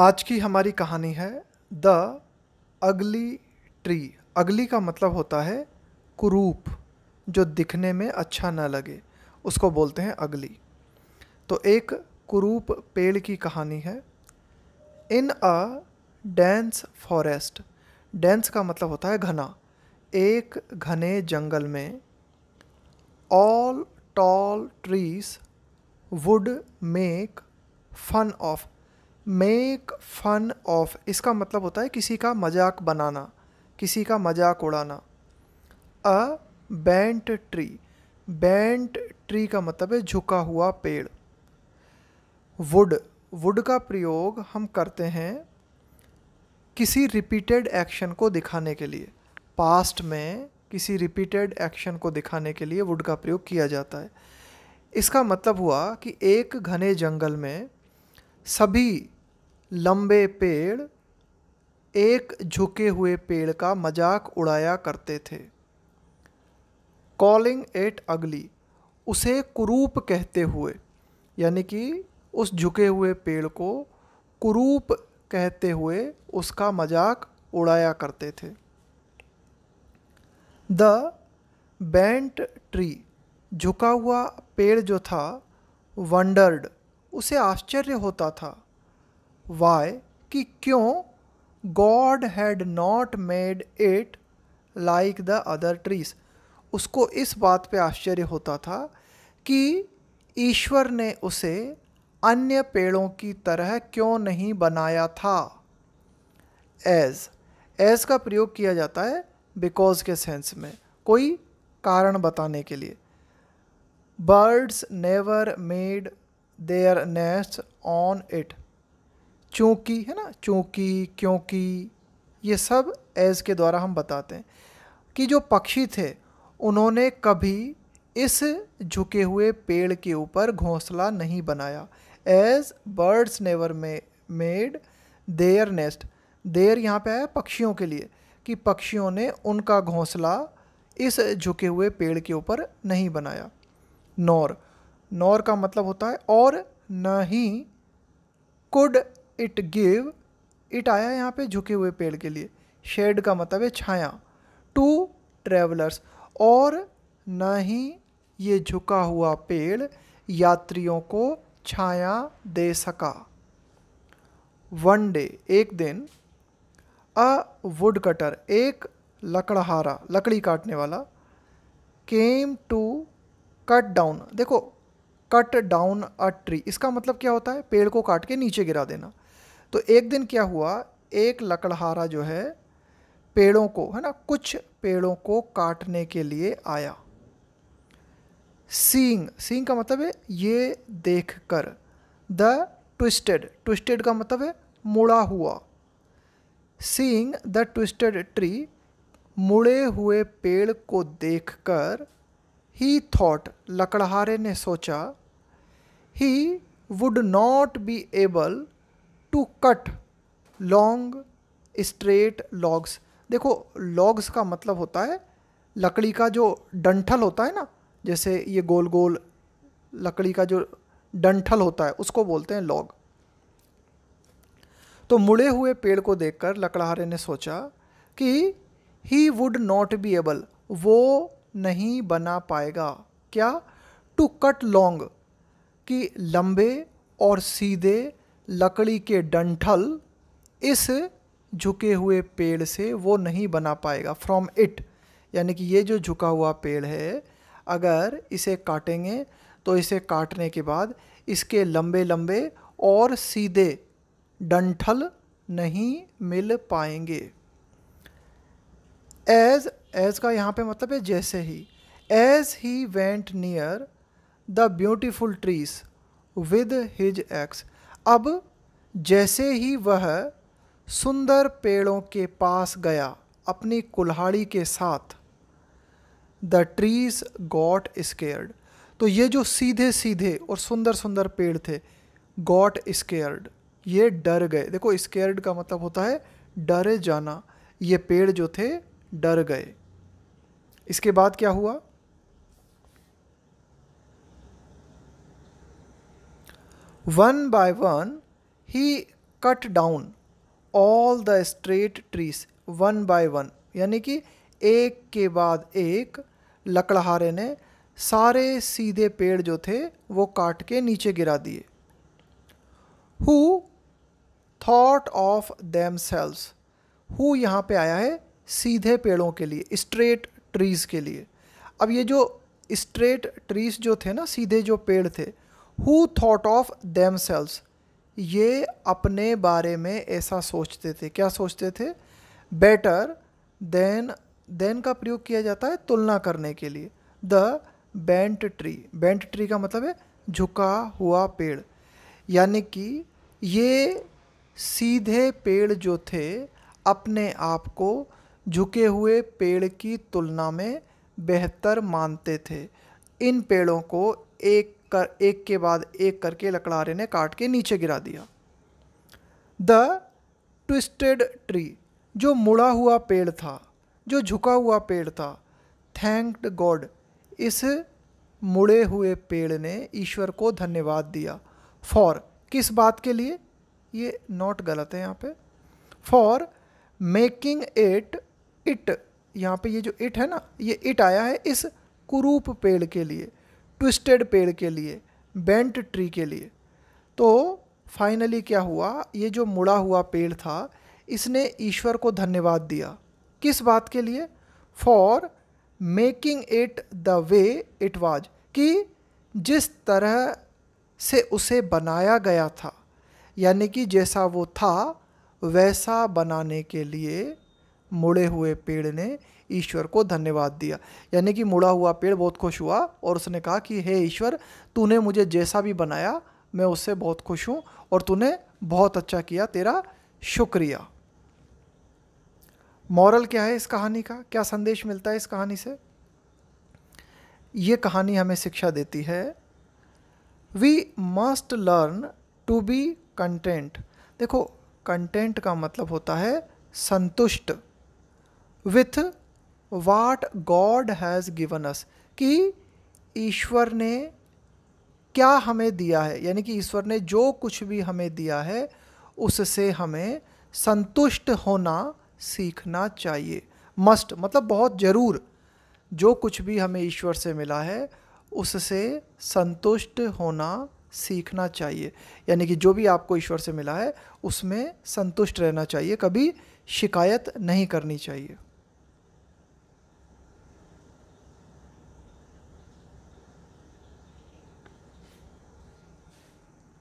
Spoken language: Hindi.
आज की हमारी कहानी है द अगली ट्री अगली का मतलब होता है कुरूप जो दिखने में अच्छा ना लगे उसको बोलते हैं अगली तो एक कुरूप पेड़ की कहानी है in a dense forest dense का मतलब होता है घना एक घने जंगल में all tall trees would make fun of make fun of इसका मतलब होता है किसी का मजाक बनाना किसी का मजाक उड़ाना a bent tree bent tree का मतलब है झुका हुआ पेड़ वुड वुड का प्रयोग हम करते हैं किसी रिपीटेड एक्शन को दिखाने के लिए पास्ट में किसी रिपीटेड एक्शन को दिखाने के लिए वुड का प्रयोग किया जाता है इसका मतलब हुआ कि एक घने जंगल में सभी लंबे पेड़ एक झुके हुए पेड़ का मजाक उड़ाया करते थे कॉलिंग एट अगली उसे कुरूप कहते हुए यानी कि उस झुके हुए पेड़ को कुरूप कहते हुए उसका मजाक उड़ाया करते थे द बैंट ट्री झुका हुआ पेड़ जो था वंडर्ड उसे आश्चर्य होता था वाय कि क्यों God had not made it like the other trees उसको इस बात पे आश्चर्य होता था कि ईश्वर ने उसे अन्य पेड़ों की तरह क्यों नहीं बनाया था एज एज का प्रयोग किया जाता है बिकॉज के सेंस में कोई कारण बताने के लिए birds never made their nest on it चूँकि है ना चूँकि क्योंकि ये सब एज के द्वारा हम बताते हैं कि जो पक्षी थे उन्होंने कभी इस झुके हुए पेड़ के ऊपर घोंसला नहीं बनाया as birds never may made their nest there यहाँ पे आया पक्षियों के लिए कि पक्षियों ने उनका घोंसला इस झुके हुए पेड़ के ऊपर नहीं बनाया नॉर नॉर का मतलब होता है और न ही कुड इट गिव इट आया यहाँ पे झुके हुए पेड़ के लिए शेड का मतलब है छाया टू ट्रेवलर्स और न ही ये झुका हुआ पेड़ यात्रियों को छाया दे सका वन डे एक दिन अ वुड कटर एक लकड़हारा लकड़ी काटने वाला केम टू कट डाउन देखो कट डाउन अ ट्री इसका मतलब क्या होता है पेड़ को काट के नीचे गिरा देना तो एक दिन क्या हुआ एक लकड़हारा जो है पेड़ों को है ना कुछ पेड़ों को काटने के लिए आया सींग सींग का मतलब है ये देख कर द ट्विस्टेड ट्विस्टेड का मतलब है मुड़ा हुआ सींग द ट्विस्टेड ट्री मुड़े हुए पेड़ को देखकर ही थॉट लकड़हारे ने सोचा he would not be able to cut long straight logs देखो logs का मतलब होता है लकड़ी का जो डंठल होता है ना जैसे ये गोल गोल लकड़ी का जो डंठल होता है उसको बोलते हैं लॉग तो मुड़े हुए पेड़ को देखकर लकड़हारे ने सोचा कि he would not be able वो नहीं बना पाएगा क्या टू कट लॉन्ग कि लंबे और सीधे लकड़ी के डंठल इस झुके हुए पेड़ से वो नहीं बना पाएगा फ्रॉम इट यानी कि ये जो झुका हुआ पेड़ है अगर इसे काटेंगे तो इसे काटने के बाद इसके लंबे लंबे और सीधे डंठल नहीं मिल पाएंगे एज एज का यहाँ पे मतलब है जैसे ही as he went near the beautiful trees with his axe अब जैसे ही वह सुंदर पेड़ों के पास गया अपनी कुल्हाड़ी के साथ द ट्रीज गॉट स्केयर्ड तो ये जो सीधे सीधे और सुंदर सुंदर पेड़ थे गॉट स्केयर्ड ये डर गए देखो स्केयर्ड का मतलब होता है डरे जाना ये पेड़ जो थे डर गए इसके बाद क्या हुआ one by one he cut down all the straight trees one by one यानी कि एक के बाद एक लकड़हारे ने सारे सीधे पेड़ जो थे वो काट के नीचे गिरा दिए who thought of themselves who यहाँ पे आया है सीधे पेड़ों के लिए स्ट्रेट ट्रीज़ के लिए अब ये जो स्ट्रेट ट्रीज़ जो थे ना सीधे जो पेड़ थे who thought of themselves ये अपने बारे में ऐसा सोचते थे क्या सोचते थे बेटर देन देन का प्रयोग किया जाता है तुलना करने के लिए the bent tree bent tree का मतलब है झुका हुआ पेड़ यानी कि ये सीधे पेड़ जो थे अपने आप को झुके हुए पेड़ की तुलना में बेहतर मानते थे इन पेड़ों को एक कर एक के बाद एक करके लकड़ारे ने काट के नीचे गिरा दिया द ट्विस्टेड ट्री जो मुड़ा हुआ पेड़ था जो झुका हुआ पेड़ था थैंक्ड गॉड इस मुड़े हुए पेड़ ने ईश्वर को धन्यवाद दिया फॉर किस बात के लिए ये नॉट गलत है यहाँ पे फॉर मेकिंग इट इट यहाँ पे ये जो इट है ना ये इट आया है इस कुरूप पेड़ के लिए ट्विस्टेड पेड़ के लिए बेंट ट्री के लिए तो फाइनली क्या हुआ ये जो मुड़ा हुआ पेड़ था इसने ईश्वर को धन्यवाद दिया किस बात के लिए for making it the way it was कि जिस तरह से उसे बनाया गया था यानी कि जैसा वो था वैसा बनाने के लिए मुड़े हुए पेड़ ने ईश्वर को धन्यवाद दिया यानी कि मुड़ा हुआ पेड़ बहुत खुश हुआ और उसने कहा कि हे ईश्वर तूने मुझे जैसा भी बनाया मैं उससे बहुत खुश हूँ और तूने बहुत अच्छा किया तेरा शुक्रिया मॉरल क्या है इस कहानी का क्या संदेश मिलता है इस कहानी से ये कहानी हमें शिक्षा देती है we must learn to be content देखो कंटेंट का मतलब होता है संतुष्ट with what God has given us कि ईश्वर ने क्या हमें दिया है यानी कि ईश्वर ने जो कुछ भी हमें दिया है उससे हमें संतुष्ट होना सीखना चाहिए मस्ट मतलब बहुत ज़रूर जो कुछ भी हमें ईश्वर से मिला है उससे संतुष्ट होना सीखना चाहिए यानी कि जो भी आपको ईश्वर से मिला है उसमें संतुष्ट रहना चाहिए कभी शिकायत नहीं करनी चाहिए